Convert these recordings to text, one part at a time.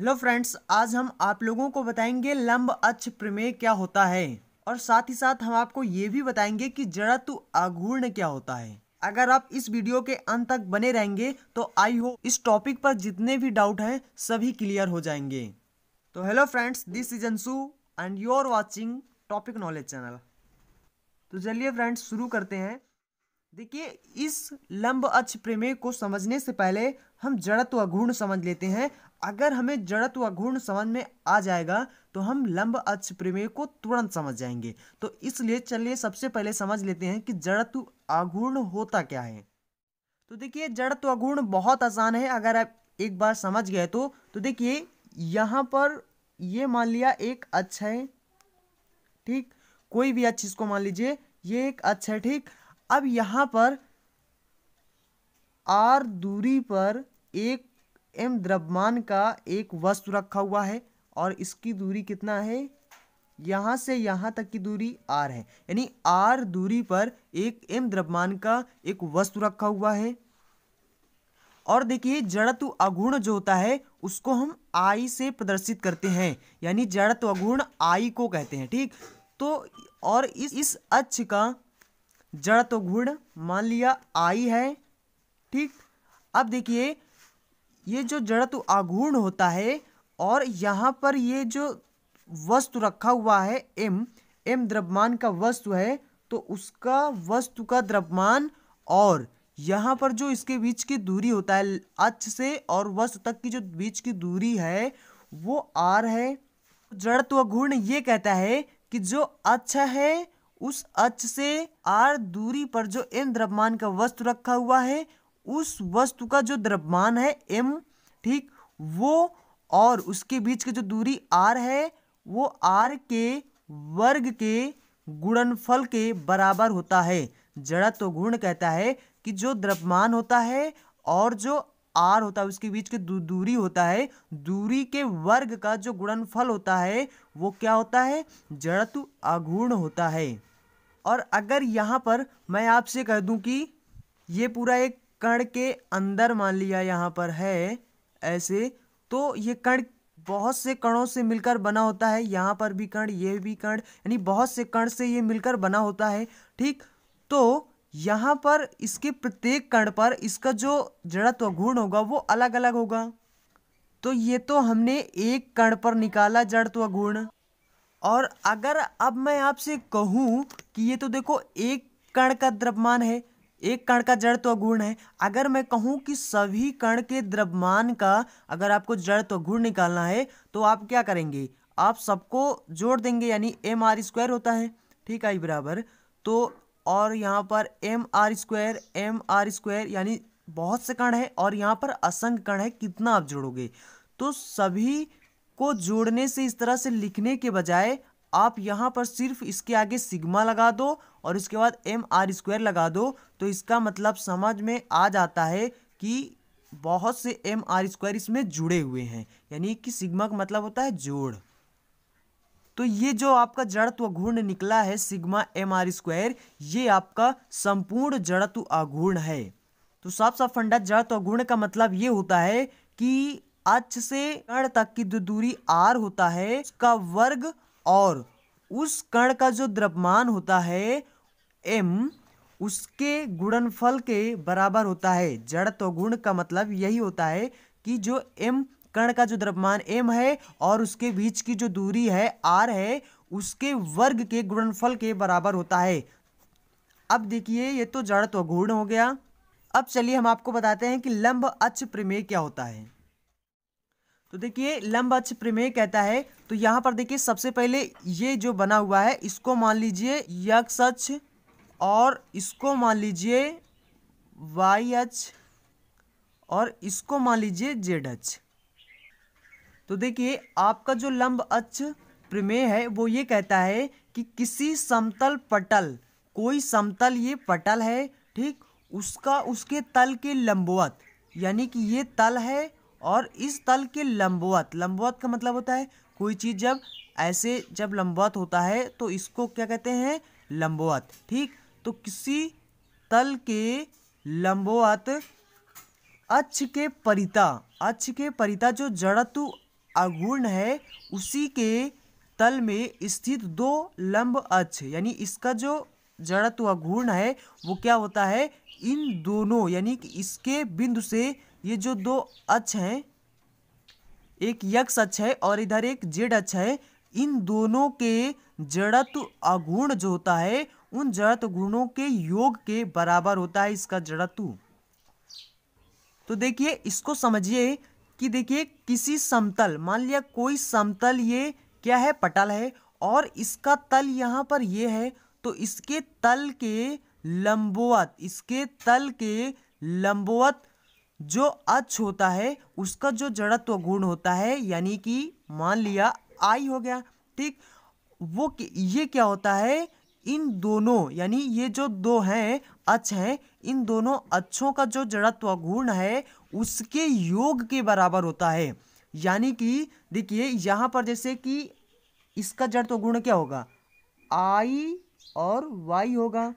hello friends आज हम आप लोगों को बताएंगे लंब अक्ष प्रमेय क्या होता है और साथ ही साथ हम आपको ये भी बताएंगे कि जड़त्व आघूर्ण क्या होता है अगर आप इस वीडियो के अंत तक बने रहेंगे तो आई हो इस टॉपिक पर जितने भी डाउट हैं सभी क्लियर हो जाएंगे तो hello friends this is Anshu and you are watching topic knowledge channel तो चलिए फ्रेंड्स शुरू करते हैं देखिए इस लंब अक्ष प्रमेय को समझने से पहले हम जड़त्व अघूर्ण समझ लेते हैं अगर हमें जड़त्व अघूर्ण समझ में आ जाएगा तो हम लंब अक्ष प्रमेय को तुरंत समझ जाएंगे तो इसलिए चलिए सबसे पहले समझ लेते हैं कि जड़त्व अघूर्ण होता क्या है तो देखिए जड़त्व अघूर्ण बहुत आसान है अगर आप एक बार समझ गए तो तो देखिए यहाँ पर ये मान लिया एक अच्छा है ठीक कोई भी अच्छी इसको मान लीजिए ये एक अच्छा है ठीक अब यहाँ पर आर दूरी पर एक एम द्रव्यमान का एक वस्तु रखा हुआ है और इसकी दूरी कितना है यहाँ से यहाँ तक की दूरी आर है यानी आर दूरी पर एक एम द्रव्यमान का एक वस्तु रखा हुआ है और देखिए जड़त्व अगुण जो होता है उसको हम आई से प्रदर्शित करते हैं यानी जड़त्व अगुण आई को कहते हैं ठीक तो और इस इस अक्ष का जड़ तो मान लिया आई है ठीक अब देखिए ये जो जड़त्व तो आघूर्ण होता है और यहाँ पर ये जो वस्तु रखा हुआ है एम एम द्रव्यमान का वस्तु है तो उसका वस्तु का द्रव्यमान और यहाँ पर जो इसके बीच की दूरी होता है अच्छ से और वस्तु तक की जो बीच की दूरी है वो आर है जड़त्व तो घूर्ण ये कहता है कि जो अच्छा है उस अच से आर दूरी पर जो एम द्रव्यमान का वस्तु रखा हुआ है उस वस्तु का जो द्रव्यमान है एम ठीक वो और उसके बीच की जो दूरी आर है वो आर के वर्ग के गुणनफल के बराबर होता है तो गुण कहता है कि जो द्रव्यमान होता है और जो आर होता है उसके बीच की दू, दूरी होता है दूरी के वर्ग का जो गुणनफल होता है वो क्या होता है जड़त्व अघूर्ण होता है और अगर यहाँ पर मैं आपसे कह दूँ कि ये पूरा एक कण के अंदर मान लिया यहाँ पर है ऐसे तो ये कण बहुत से कणों से मिलकर बना होता है यहाँ पर भी कण ये भी कण यानी बहुत से कण से ये मिलकर बना होता है ठीक तो यहाँ पर इसके प्रत्येक कण पर इसका जो जड़त्व गुण होगा वो अलग अलग होगा तो ये तो हमने एक कण पर निकाला जड़त्व गुण और अगर अब मैं आपसे कहूँ कि ये तो देखो एक कण का द्रव्यमान है एक कण का जड़ तो गुण है अगर मैं कहूँ कि सभी कण के द्रव्यमान का अगर आपको जड़ तो गुण निकालना है तो आप क्या करेंगे आप सबको जोड़ देंगे यानी एम आर स्क्वायर होता है ठीक है बराबर तो और यहाँ पर M R square M R square यानी बहुत से कण है और यहाँ पर असंग कण है कितना आप जोड़ोगे तो सभी को जोड़ने से इस तरह से लिखने के बजाय आप यहाँ पर सिर्फ इसके आगे सिग्मा लगा दो और इसके बाद एम आर स्क्वायर लगा दो तो इसका मतलब समझ में आ जाता है कि बहुत से एम आर स्क्वायर इसमें जुड़े हुए हैं यानी कि सिग्मा का मतलब होता है जोड़ तो ये जो आपका जड़त्व घूर्ण निकला है सिग्मा एम आर स्क्वायर ये आपका संपूर्ण जड़त्व अघूर्ण है तो साफ साफ फंडा जड़त्व घूर्ण का मतलब ये होता है कि अक्ष से कण तक की जो दूरी आर होता है उसका वर्ग और उस कण का जो द्रव्यमान होता है एम उसके गुणनफल के बराबर होता है जड़ तो गुण का मतलब यही होता है कि जो एम कण का जो द्रव्यमान एम है और उसके बीच की जो दूरी है आर है उसके वर्ग के गुणनफल के बराबर होता है अब देखिए ये तो जड़ तो गुण हो गया अब चलिए हम आपको बताते हैं कि लंब अक्ष प्रमेय क्या होता है तो देखिए अक्ष प्रमेय कहता है तो यहाँ पर देखिए सबसे पहले ये जो बना हुआ है इसको मान लीजिए यक्ष अक्ष और इसको मान लीजिए वाई अक्ष और इसको मान लीजिए जेड अक्ष तो देखिए आपका जो लंब अक्ष प्रमेय है वो ये कहता है कि किसी समतल पटल कोई समतल ये पटल है ठीक उसका उसके तल के लंबवत यानी कि ये तल है और इस तल के लंबवत लंबवत का मतलब होता है कोई चीज़ जब ऐसे जब लंबवत होता है तो इसको क्या कहते हैं लंबवत ठीक तो किसी तल के लंबवत अक्ष के परिता अक्ष के परिता जो जड़तु अगुण है उसी के तल में स्थित दो लंब अक्ष यानी इसका जो जड़त्व अघूर्ण है वो क्या होता है इन दोनों यानी कि इसके बिंदु से ये जो दो अक्ष हैं एक यक्ष अक्ष है और इधर एक जेड अक्ष है इन दोनों के जड़त्व अगुण जो होता है उन जड़त गुणों के योग के बराबर होता है इसका जड़त्व तो देखिए इसको समझिए कि देखिए किसी समतल मान लिया कोई समतल ये क्या है पटल है और इसका तल यहाँ पर ये है तो इसके तल के लंबवत इसके तल के लंबवत जो अच होता है उसका जो जड़त्व गुण होता है यानी कि मान लिया आई हो गया ठीक वो ये क्या होता है इन दोनों यानी ये जो दो हैं अच्छ हैं इन दोनों अच्छों का जो जड़त्व गुण है उसके योग के बराबर होता है यानी कि देखिए यहाँ पर जैसे कि इसका जड़त्व गुण क्या होगा आई और वाई होगा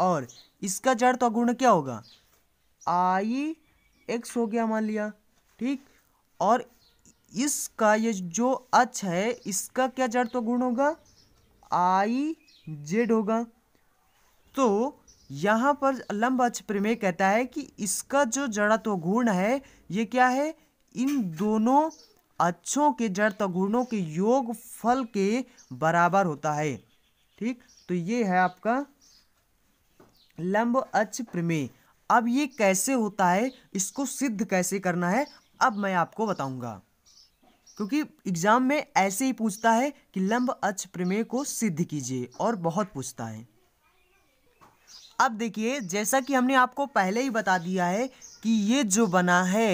और इसका जड़त्व गुण क्या होगा आई एक्स हो गया मान लिया ठीक और इसका ये जो अच है इसका क्या जड़त्व तो गुण होगा आई जेड होगा तो यहाँ पर लंब अच प्रमेय कहता है कि इसका जो जड़त्व गुण है ये क्या है इन दोनों अच्छों के जड़त्व गुणों के योग फल के बराबर होता है ठीक तो ये है आपका लंब अच प्रमेय अब ये कैसे होता है इसको सिद्ध कैसे करना है अब मैं आपको बताऊंगा क्योंकि एग्ज़ाम में ऐसे ही पूछता है कि लंब अच प्रमेय को सिद्ध कीजिए और बहुत पूछता है अब देखिए जैसा कि हमने आपको पहले ही बता दिया है कि ये जो बना है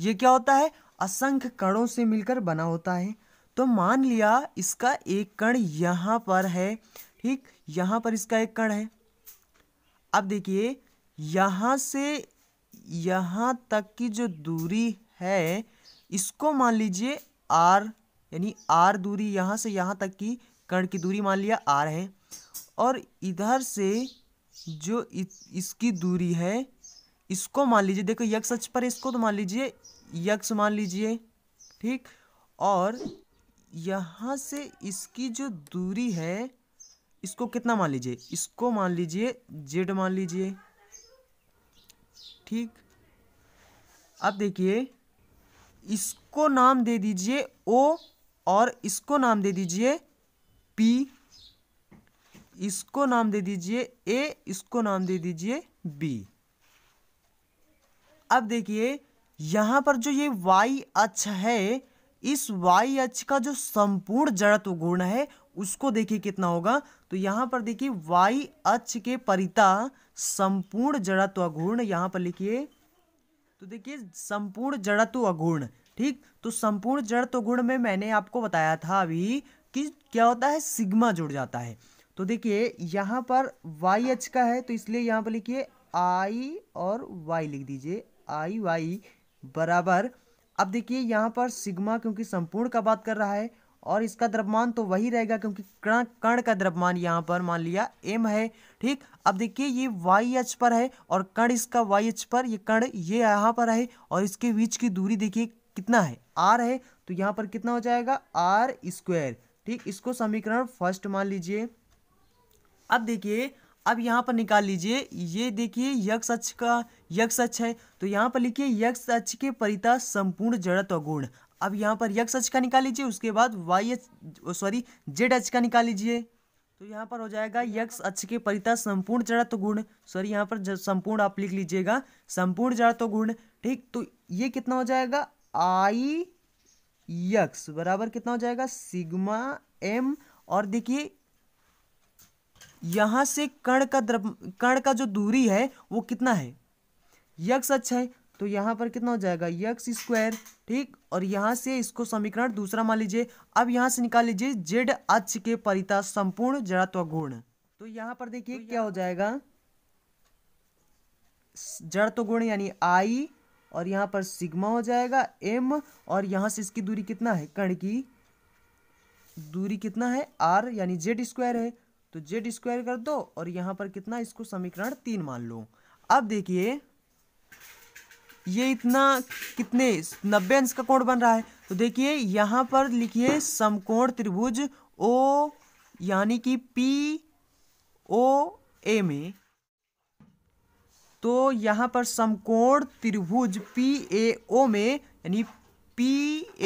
ये क्या होता है असंख्य कणों से मिलकर बना होता है तो मान लिया इसका एक कण यहाँ पर है ठीक यहाँ पर इसका एक कण है अब देखिए यहाँ से यहाँ तक की जो दूरी है इसको मान लीजिए आर यानी आर दूरी यहाँ से यहाँ तक की कण की दूरी मान लिया आर है और इधर से जो इसकी दूरी है इसको मान लीजिए देखो यक्ष अक्ष पर इसको तो मान लीजिए यक्ष मान लीजिए ठीक और यहाँ से इसकी जो दूरी है इसको कितना मान लीजिए इसको मान लीजिए जेड मान लीजिए ठीक अब देखिए इसको नाम दे दीजिए ओ और इसको नाम दे दीजिए पी इसको नाम दे दीजिए ए इसको नाम दे दीजिए बी अब देखिए यहां पर जो ये वाई अक्ष है इस वाई अक्ष का जो संपूर्ण जड़त्व गुण है उसको देखिए कितना होगा तो यहां पर देखिए वाई अक्ष के परिता संपूर्ण जड़त्व अघूर्ण यहां पर लिखिए तो देखिए संपूर्ण जड़त्व अघूर्ण ठीक तो संपूर्ण जड़त्व गुण में मैंने आपको बताया था अभी कि क्या होता है सिग्मा जुड़ जाता है तो देखिए यहां पर वाई एच का है तो इसलिए यहां पर लिखिए आई और वाई लिख दीजिए आई वाई बराबर अब देखिए यहां पर सिग्मा क्योंकि संपूर्ण का बात कर रहा है और इसका द्रव्यमान तो वही रहेगा क्योंकि कण कण का द्रव्यमान यहाँ पर मान लिया एम है ठीक अब देखिए ये वाई एच पर है और कण इसका वाई एच पर ये कण ये यहाँ पर है और इसके बीच की दूरी देखिए कितना है आर है तो यहाँ पर कितना हो जाएगा आर स्क्वायर ठीक इसको समीकरण फर्स्ट मान लीजिए अब देखिए अब यहाँ पर निकाल लीजिए ये देखिए यक्ष अक्ष का यक्ष अक्ष है तो यहाँ पर लिखिए यक्ष अक्ष के परिता संपूर्ण जड़त्व गुण अब यहाँ पर यक्स एच का निकाल लीजिए उसके बाद Y H sorry Z H का निकाल लीजिए तो यहाँ पर हो जाएगा यक्स अच्छ के परिता संपूर्ण जड़त्व गुण सॉरी यहाँ पर संपूर्ण आप लिख लीजिएगा संपूर्ण जड़त्व गुण ठीक तो ये कितना हो जाएगा आई यक्स बराबर कितना हो जाएगा सिग्मा एम और देखिए यहाँ से कण का द्रव कण का जो दूरी है वो कितना है यक्स अक्ष है तो यहाँ पर कितना हो जाएगा यक्स स्क्वायर ठीक और यहाँ से इसको समीकरण दूसरा मान लीजिए अब यहाँ से निकाल लीजिए जेड अक्ष के परिता संपूर्ण जड़त्व गुण तो यहाँ पर देखिए तो क्या हो जाएगा जड़त्व गुण यानी आई और यहाँ पर सिग्मा हो जाएगा एम और यहाँ से इसकी दूरी कितना है कण की दूरी कितना है आर यानी जेड स्क्वायर है तो जेड स्क्वायर कर दो और यहाँ पर कितना इसको समीकरण तीन मान लो अब देखिए ये इतना कितने नब्बे अंश का कोण बन रहा है तो देखिए यहाँ पर लिखिए समकोण त्रिभुज ओ यानी कि पी ओ ए में तो यहाँ पर समकोण त्रिभुज पी ए ओ में यानी पी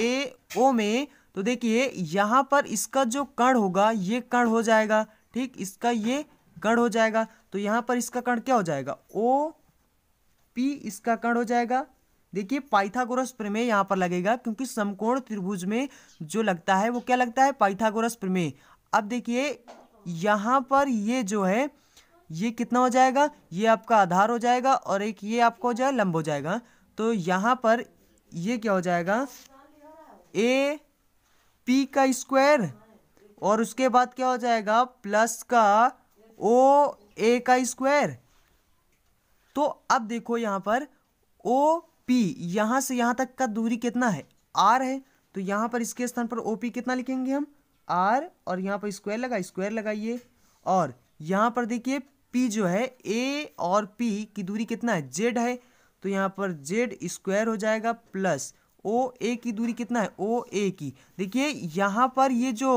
ए ओ में तो देखिए यहाँ पर इसका जो कण होगा ये कण हो जाएगा ठीक इसका ये कण हो जाएगा तो यहाँ पर इसका कण क्या हो जाएगा ओ पी इसका कर्ण हो जाएगा देखिए पाइथागोरस प्रमेय यहाँ पर लगेगा क्योंकि समकोण त्रिभुज में जो लगता है वो क्या लगता है पाइथागोरस प्रमेय अब देखिए यहाँ पर ये जो है ये कितना हो जाएगा ये आपका आधार हो जाएगा और एक ये आपका हो जाएगा लंब हो जाएगा तो यहाँ पर ये क्या हो जाएगा ए पी का स्क्वायर और उसके बाद क्या हो जाएगा प्लस का ओ ए का स्क्वायर तो अब देखो यहाँ पर ओ पी यहाँ से यहाँ तक का दूरी कितना है आर है तो यहाँ पर इसके स्थान पर ओ पी कितना लिखेंगे हम आर और यहाँ पर स्क्वायर लगा स्क्वायर लगाइए और यहाँ पर देखिए पी जो है ए और पी की दूरी कितना है जेड है तो यहाँ पर जेड स्क्वायर हो जाएगा प्लस ओ ए की दूरी कितना है ओ ए की देखिए यहाँ पर ये जो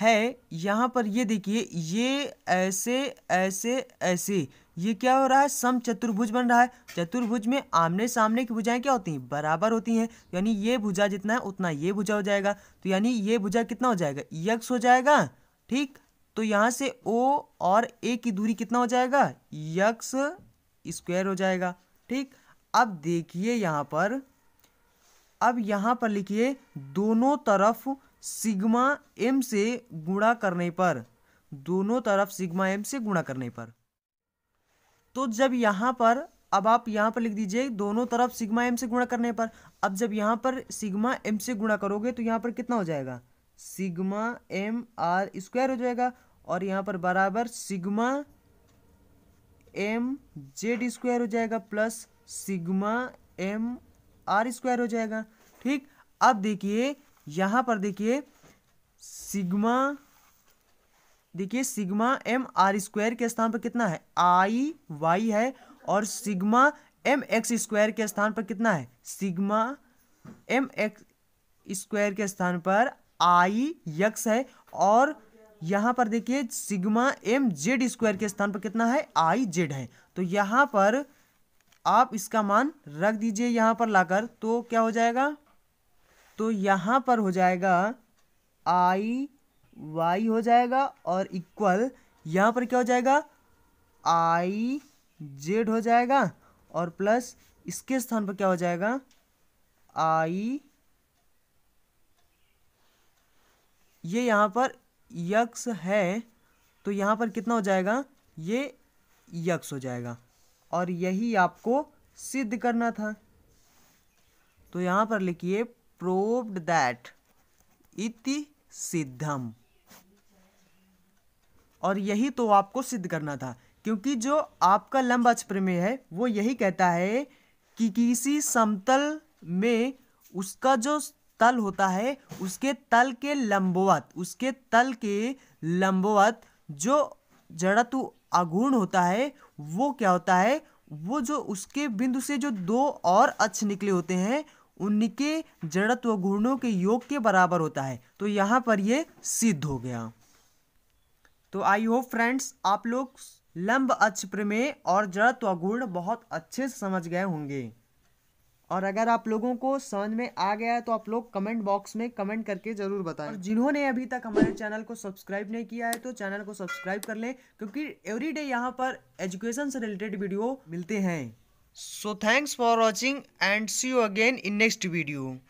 है यहाँ पर ये देखिए ये ऐसे ऐसे ऐसे ये क्या हो रहा है सम चतुर्भुज बन रहा है चतुर्भुज में आमने सामने की भुजाएं क्या होती हैं बराबर होती हैं यानी ये भुजा जितना है उतना ये भुजा हो जाएगा तो यानी ये भुजा कितना हो जाएगा यक्स हो जाएगा ठीक तो यहाँ से ओ और ए की दूरी कितना हो जाएगा यक्स स्क्वायर हो जाएगा ठीक अब देखिए यहाँ पर अब यहाँ पर लिखिए दोनों तरफ सिग्मा एम से गुणा करने पर दोनों तरफ सिग्मा एम से गुणा करने पर तो जब यहाँ पर अब आप यहाँ पर लिख दीजिए दोनों तरफ सिग्मा एम से गुणा करने पर अब जब यहाँ पर सिग्मा एम से गुणा करोगे तो यहाँ पर कितना हो जाएगा सिग्मा एम आर स्क्वायर हो जाएगा और यहाँ पर बराबर सिग्मा एम जेड स्क्वायर हो जाएगा plus sigma M R square हो जाएगा ठीक अब देखिए यहाँ पर देखिए सिग्मा देखिए सिग्मा एम आर स्क्वायर के स्थान पर कितना है आई वाई है और सिग्मा एम एक्स स्क्वायर के स्थान पर कितना है सिग्मा एम एक्स स्क्वायर के स्थान पर आई यक्स है और यहाँ पर देखिए सिग्मा एम जेड स्क्वायर के स्थान पर कितना है आई जेड है तो यहाँ पर आप इसका मान रख दीजिए यहाँ पर लाकर तो क्या हो जाएगा तो यहाँ पर हो जाएगा आई वाई हो जाएगा और इक्वल यहाँ पर क्या हो जाएगा आई जेड हो जाएगा और प्लस इसके स्थान पर क्या हो जाएगा आई ये यहाँ पर यक्स है तो यहाँ पर कितना हो जाएगा ये यक्स हो जाएगा और यही आपको सिद्ध करना था तो यहाँ पर लिखिए proved that iti सिद्धम और यही तो आपको सिद्ध करना था क्योंकि जो आपका लंब अच प्रमेय है वो यही कहता है कि किसी समतल में उसका जो तल होता है उसके तल के लंबवत उसके तल के लंबवत जो जड़तु अगुण होता है वो क्या होता है वो जो उसके बिंदु से जो दो और अक्ष निकले होते हैं उनके जड़त्व गुणों के योग के बराबर होता है तो यहाँ पर ये सिद्ध हो गया तो आई होप फ्रेंड्स आप लोग लंब अक्ष प्रमेय और जड़त्व गुण बहुत अच्छे से समझ गए होंगे और अगर आप लोगों को समझ में आ गया है तो आप लोग कमेंट बॉक्स में कमेंट करके जरूर बताएं और जिन्होंने अभी तक हमारे चैनल को सब्सक्राइब नहीं किया है तो चैनल को सब्सक्राइब कर लें क्योंकि एवरीडे यहाँ पर एजुकेशन से रिलेटेड वीडियो मिलते हैं so thanks for watching and see you again in next video